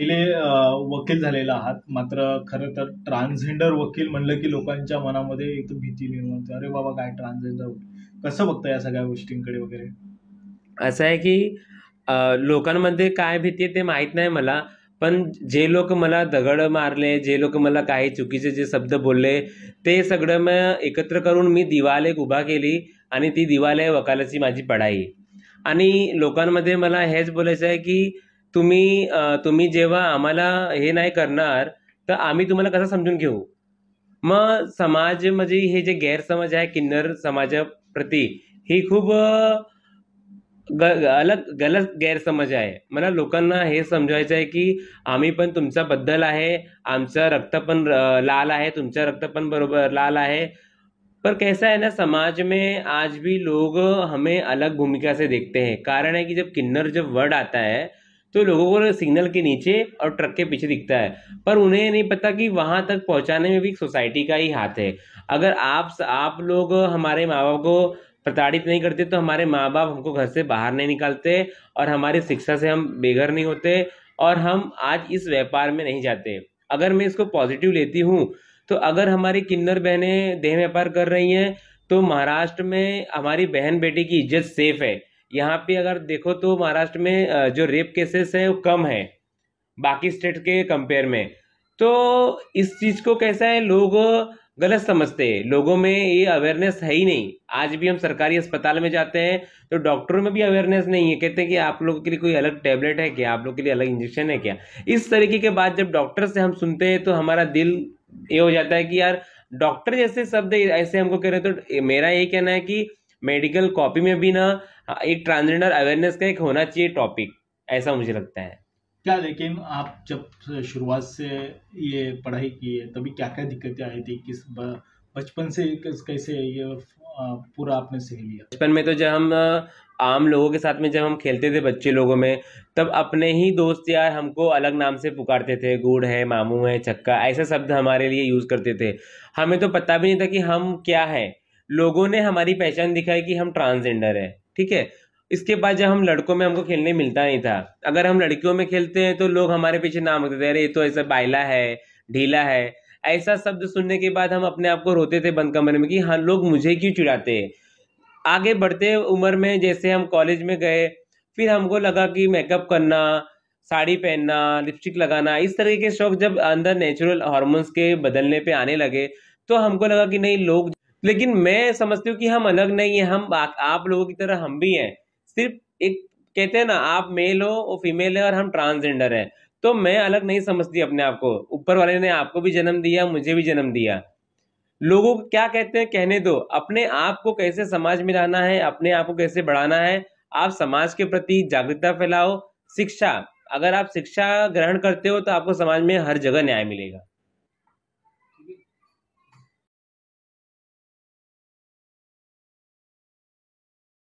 पहिले वकील झालेला आहात मात्र खरं तर ट्रान्सजेंडर वकील म्हणलं की लोकांच्या मनामध्ये एक भीती निर्माण होते अरे बाबा काय ट्रान्सजेंडर कसं बघतं या सगळ्या गोष्टींकडे वगैरे असं आहे की लोकांमध्ये काय भीती आहे ते माहीत नाही मला पण जे लोक मला दगड मारले जे लोक मला काही चुकीचे जे शब्द बोलले ते सगळं मग एकत्र करून मी दिवाले उभा केली आणि ती दिवाले वकालाची माझी पढाई आणि लोकांमध्ये मला हेच बोलायचं आहे की तुम्ही तुम्ही जेव्हा आम्हाला हे नाही करणार तर आम्ही तुम्हाला कसं समजून घेऊ मग समाज म्हणजे हे जे गैरसमज आहे किन्नर समाजाप्रती ही खूप ग अलग गलत गैरसमज आहे मला लोकांना हे समजवायचं आहे की आम्ही पण तुमचा बद्दल आहे आमचं रक्त पण लाल आहे तुमचं रक्त पण बरोबर लाल आहे पर कैसा है ना समाज में आज भी लोग हमें अलग भूमिका से देखते हैं कारण है कि जब किन्नर जब वर्ड आता है तो लोगों को सिग्नल के नीचे और ट्रक के पीछे दिखता है पर उन्हें नहीं पता कि वहाँ तक पहुँचाने में भी सोसाइटी का ही हाथ है अगर आप आप लोग हमारे माँ बाप को प्रताड़ित नहीं करते तो हमारे माँ बाप हमको घर से बाहर नहीं निकालते और हमारी शिक्षा से हम बेघर नहीं होते और हम आज इस व्यापार में नहीं जाते अगर मैं इसको पॉजिटिव लेती हूँ तो अगर हमारी किन्नर बहनें देह व्यापार कर रही हैं तो महाराष्ट्र में हमारी बहन बेटी की इज्जत सेफ है यहाँ पे अगर देखो तो महाराष्ट्र में जो रेप केसेस है वो कम है बाकी स्टेट के कंपेयर में तो इस चीज़ को कैसा है लोग गलत समझते हैं लोगों में ये अवेयरनेस है ही नहीं आज भी हम सरकारी अस्पताल में जाते हैं तो डॉक्टरों में भी अवेयरनेस नहीं है कहते हैं कि आप लोगों के लिए कोई अलग टैबलेट है क्या आप लोगों के लिए अलग इंजेक्शन है क्या इस तरीके के बाद जब डॉक्टर से हम सुनते हैं तो हमारा दिल ये हो जाता है कि यार डॉक्टर जैसे शब्द ऐसे हमको कह रहे हैं तो मेरा ये कहना है कि मेडिकल कॉपी में भी ना हाँ, एक ट्रांसजेंडर अवेयरनेस का एक होना चाहिए टॉपिक ऐसा मुझे लगता है क्या लेकिन आप जब शुरुआत से ये पढ़ाई की है तभी क्या क्या दिक्कतें आई थी किस बचपन से कैसे ये पूरा आपने सह लिया बचपन में तो जब हम आम लोगों के साथ में जब हम खेलते थे बच्चे लोगों में तब अपने ही दोस्त यार हमको अलग नाम से पुकारते थे गुड़ है मामू है छक्का ऐसे शब्द हमारे लिए यूज़ करते थे हमें तो पता भी नहीं था कि हम क्या है लोगों ने हमारी पहचान दिखाई कि हम ट्रांसजेंडर हैं ठीक है इसके बाद जब हम लड़कों में हमको खेलने मिलता नहीं था अगर हम लड़कियों में खेलते हैं तो लोग हमारे पीछे नाम रखते थे अरे ये तो ऐसा बाइला है ढीला है ऐसा शब्द सुनने के बाद हम अपने आप को रोते थे बंद कमरे में कि हाँ लोग मुझे क्यों चिड़ाते हैं आगे बढ़ते उम्र में जैसे हम कॉलेज में गए फिर हमको लगा कि मेकअप करना साड़ी पहनना लिपस्टिक लगाना इस तरह के शौक जब अंदर नेचुरल हॉर्मोन्स के बदलने पे आने लगे तो हमको लगा कि नहीं लोग लेकिन मैं समझती हूँ कि हम अलग नहीं है हम आप लोगों की तरह हम भी हैं सिर्फ एक कहते हैं ना आप मेल हो और फीमेल है और हम ट्रांसजेंडर हैं तो मैं अलग नहीं समझती अपने आप को ऊपर वाले ने आपको भी जन्म दिया मुझे भी जन्म दिया लोगों को क्या कहते हैं कहने दो अपने आप को कैसे समाज में लाना है अपने आप को कैसे बढ़ाना है आप समाज के प्रति जागरूकता फैलाओ शिक्षा अगर आप शिक्षा ग्रहण करते हो तो आपको समाज में हर जगह न्याय मिलेगा